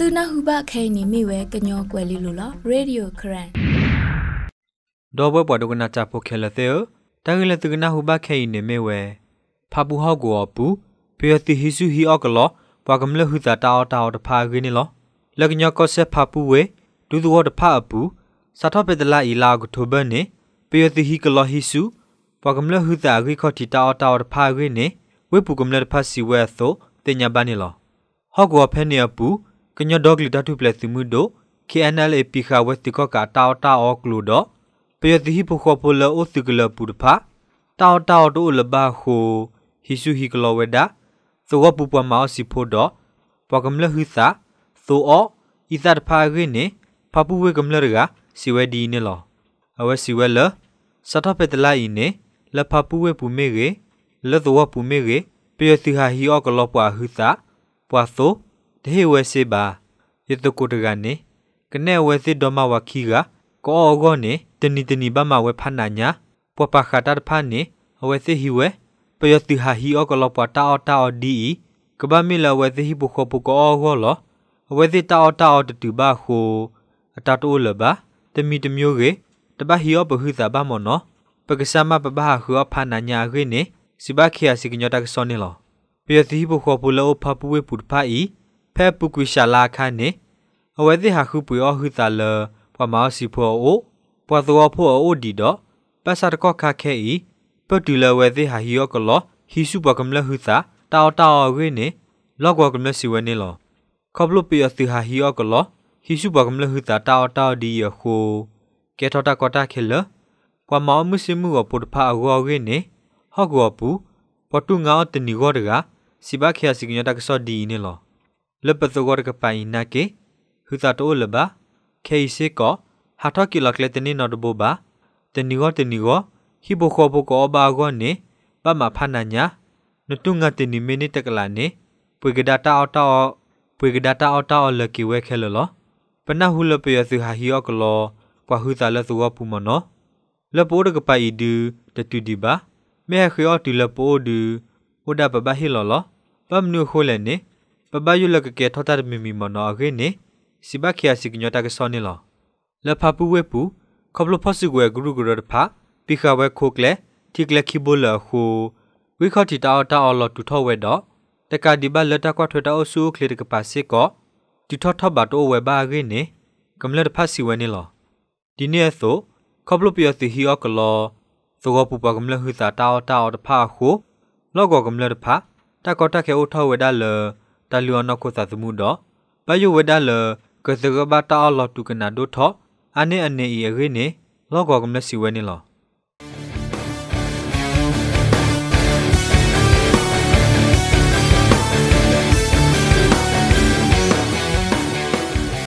သူနာဟုဘခဲနီမိဝဲကညောကွယ်လီလိုလားရေဒီယိုခရန်ဒေါ်ဘွယ်ပွားဒုကနာချဖိုခဲလတဲ့တန်ကလသူကနာဟုဘခဲနီမိဝဲဖာပူဟောက်ကိုအပူပေယတိဟိစုဟီအော့ကလောပွားကမလဟုတာတာအော်တာအော်တဖာခင်းနီလောလကညောကောဆက်ဖာပူဝဲဒူသူဝတ်တဖာအပူစာထပဒလာအီလာကိုထိုဘနေပေယတိဟီကလောဟိစုပွားကမလဟုတာဂိခေါတီတာအော်တာအော်တဖာခင်းနီဝေပူကမလတဖာစီဝဲသောတင်ညာပန်းနီလောဟောက်ကိုဖဲနီအပူကညဒေါဂလီဒတုပလက်စီမှုဒို KNLA ပိခဝက်တိကောကတောတာအောကလူဒပယတိဟိပခောပလအိုသိကလပူဒဖာတောတာတိုလဘခုဟိစုဟိကလဝေဒာသောပူပမောစီဖို့ဒပကမလဟိစာသောအီသတ်ဖာဂိနေဖပူဝေကမလရကစီဝဲဒီနေလောအဝဲစီဝဲလစတပက်တလိုက်နေလဖပူဝေပူမေရေလသောပူမေရေပယတိဟာဟိအောကလပွာဟိစာပွာသောဒေဝစေပါယတကုတကနေကနေဝစေဒမဝခီကကောအောကောနေတနီတနီဘမဝဲဖနာညာပပခတာဖာနေအဝစေဟီဝဲပယတိဟာဟီအောကလောပတာအောတာအောဒီကဘမီလဝစေဟီပုခောပုကောအောကောလောအဝစေတာအောတာအောတတူဘခိုအတတိုးလပါတမီတမျိုးကေတပဟီယောပဟုသာဘမောနောပက္ကစမပပဟဟောဖနာညာခေနေစိဘခိယစိကညတကစောနေလောပယတိပုခောပုလောဖပဝေပုတဖာဤဖဲပုကွီရှာလာခန်းနေအဝဲသိဟာခုပွေအဟုသလပမောစီဖောအိုပဝသောဖောအိုဒီတော့ပစာတကောခခဲဤပတူလဝဲသိဟာဟီယောကလဟီစုပကမလဟုသတောက်တောက်ဝေးနေလောက်ကကမလစီဝဲနေလောခပလုပီယသိဟာဟီယောကလဟီစုပကမလဟုသတောက်တောက်ဒီယခိုကဲထောတာကတာခဲလပမောမစီမှုကိုပုတဖာအဝောဝေးနေဟောက်ကောပူပတူငါတနီကောတကစီဘခရစီကညတကဆော့ဒီနေလောလပဇဂရကပိုင်နာကေဟူသာတိုလဘခေစေကဟာထကီလကလက်တနီနော်ဒဘဘတနီဝတနီဝဟိဘခောဘကောဘာဂောနေပမဖနာညာနတုငတနီမီနီတကလာနေပွေကဒတာအော်တာပွေကဒတာအော်တာလကီဝဲခဲလလပနဟုလပယစုဟာဟီယောကလောကွာဟူသာလဇဝပူမနောလပိုးတကပိုင်ဒီတတူဒီပါမဲခေောတူလပိုးဒီဝဒပဘဟီလောလပမနုခိုလနေဘယူလကကေထောတာမီမီမနောအခေနေစိဘခီယာစိကညတာကဆောနီလောလဖပူဝဲပူခဘလဖဆုကွယ်ဂရုဂရတဖာပိခဝဲခိုကလေထိကလခိဘလခုဝိခတိတာတာအော်လတူထောဝဲတော့တကဒီဘလက်တကွာထွေတာအဆူခလစ်ကပါစစ်ကောတီထောထဘတ်အိုဝဲဘာခေနေကမလက်ဖတ်စီဝဲနေလောဒီနေ့ဆိုခဘလပီယစီဟီအော်ကလောသောကပူပကမလဟူစာတာအော်တာအော်တဖာခုလောကောကမလက်ဖာတကောတခဲအိုထောဝဲဒါလောတလူအနောက်ကိုသသမှုတော့ပယုဝဒလကစကဘတာအလတူကနာဒုထအနိအနေရေနေလောကောကမစီဝဲနေလော